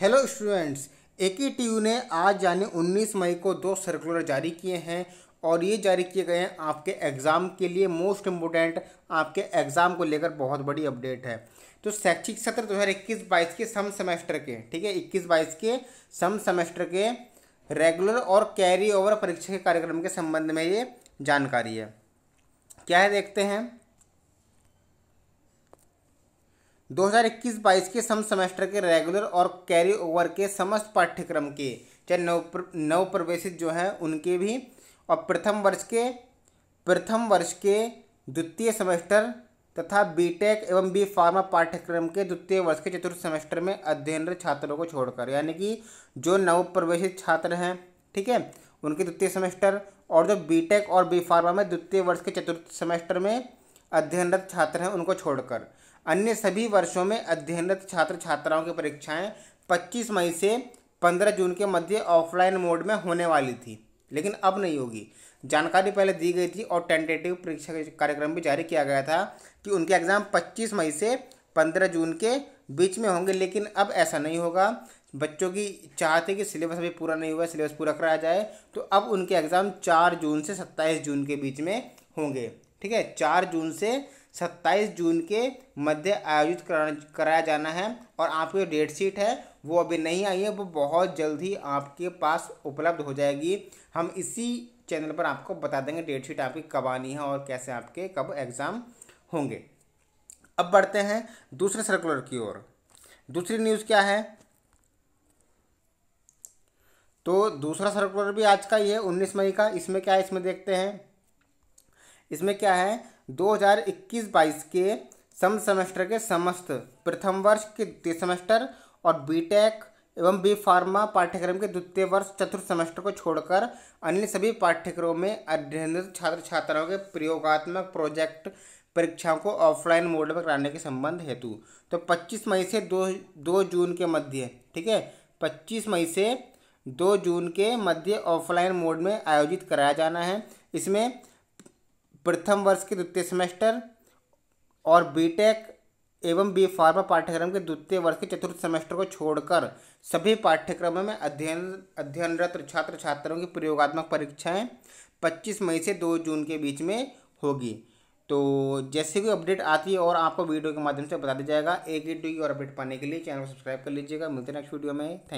hello students ए ने आज यानी 19 मई को दो सर्कुलर जारी किए हैं और ये जारी किए गए हैं आपके एग्ज़ाम के लिए मोस्ट इम्पोर्टेंट आपके एग्ज़ाम को लेकर बहुत बड़ी अपडेट है तो शैक्षिक सत्र दो हज़ार इक्कीस बाईस के सम सेमेस्टर के ठीक है इक्कीस बाईस के सम सेमेस्टर के रेगुलर और कैरी ओवर परीक्षा के कार्यक्रम के संबंध में ये जानकारी है क्या है देखते हैं 2021-22 के सम सेमेस्टर के रेगुलर और कैरी ओवर के समस्त पाठ्यक्रम के चाहे नव नव प्रवेशित जो हैं उनके भी और प्रथम वर्ष के प्रथम वर्ष के द्वितीय सेमेस्टर तथा बीटेक एवं बी फार्मा पाठ्यक्रम के द्वितीय वर्ष के चतुर्थ सेमेस्टर में अध्ययनरत छात्रों को छोड़कर यानी कि जो नव प्रवेशित छात्र हैं ठीक है उनके द्वितीय सेमेस्टर और जो बीटेक और बी फार्मा में द्वितीय वर्ष के चतुर्थ सेमेस्टर में अध्ययनरत छात्र हैं उनको छोड़कर अन्य सभी वर्षों में अध्ययनरत छात्र छात्राओं की परीक्षाएं 25 मई से 15 जून के मध्य ऑफलाइन मोड में होने वाली थी लेकिन अब नहीं होगी जानकारी पहले दी गई थी और टेंटेटिव परीक्षा कार्यक्रम भी जारी किया गया था कि उनके एग्ज़ाम 25 मई से 15 जून के बीच में होंगे लेकिन अब ऐसा नहीं होगा बच्चों की चाहते कि सिलेबस अभी पूरा नहीं हुआ सिलेबस पूरा कराया जाए तो अब उनके एग्ज़ाम चार जून से सत्ताईस जून के बीच में होंगे ठीक है चार जून से सत्ताईस जून के मध्य आयोजित कराया जाना है और आपकी जो डेट शीट है वो अभी नहीं आई है वो बहुत जल्द ही आपके पास उपलब्ध हो जाएगी हम इसी चैनल पर आपको बता देंगे डेट शीट आपकी कब आनी है और कैसे आपके कब एग्ज़ाम होंगे अब बढ़ते हैं दूसरे सर्कुलर की ओर दूसरी न्यूज़ क्या है तो दूसरा सर्कुलर भी आज का ही है उन्नीस मई का इसमें क्या है इसमें देखते हैं इसमें क्या है दो हजार इक्कीस बाईस के सम सेमेस्टर के समस्त प्रथम वर्ष के द्वितीय सेमेस्टर और बीटेक एवं बी फार्मा पाठ्यक्रम के द्वितीय वर्ष चतुर्थ सेमेस्टर को छोड़कर अन्य सभी पाठ्यक्रमों में अध्ययनरत छात्र छात्राओं के प्रयोगात्मक प्रोजेक्ट परीक्षाओं को ऑफलाइन मोड में कराने के संबंध हेतु तो 25 मई से 2 दो जून के मध्य ठीक है 25 मई से 2 जून के मध्य ऑफलाइन मोड में आयोजित कराया जाना है इसमें प्रथम वर्ष के द्वितीय सेमेस्टर और बीटेक एवं बी फार्मा पाठ्यक्रम के द्वितीय वर्ष के चतुर्थ सेमेस्टर को छोड़कर सभी पाठ्यक्रमों में अध्ययन अध्ययनरत छात्र छात्राओं की प्रयोगात्मक परीक्षाएं 25 मई से 2 जून के बीच में होगी तो जैसे कोई अपडेट आती है और आपको वीडियो के माध्यम से बता दिया जाएगा एक वीडियो की और अपडेट पाने के लिए चैनल को सब्सक्राइब कर लीजिएगा मिलते नेक्स्ट वीडियो में थैंक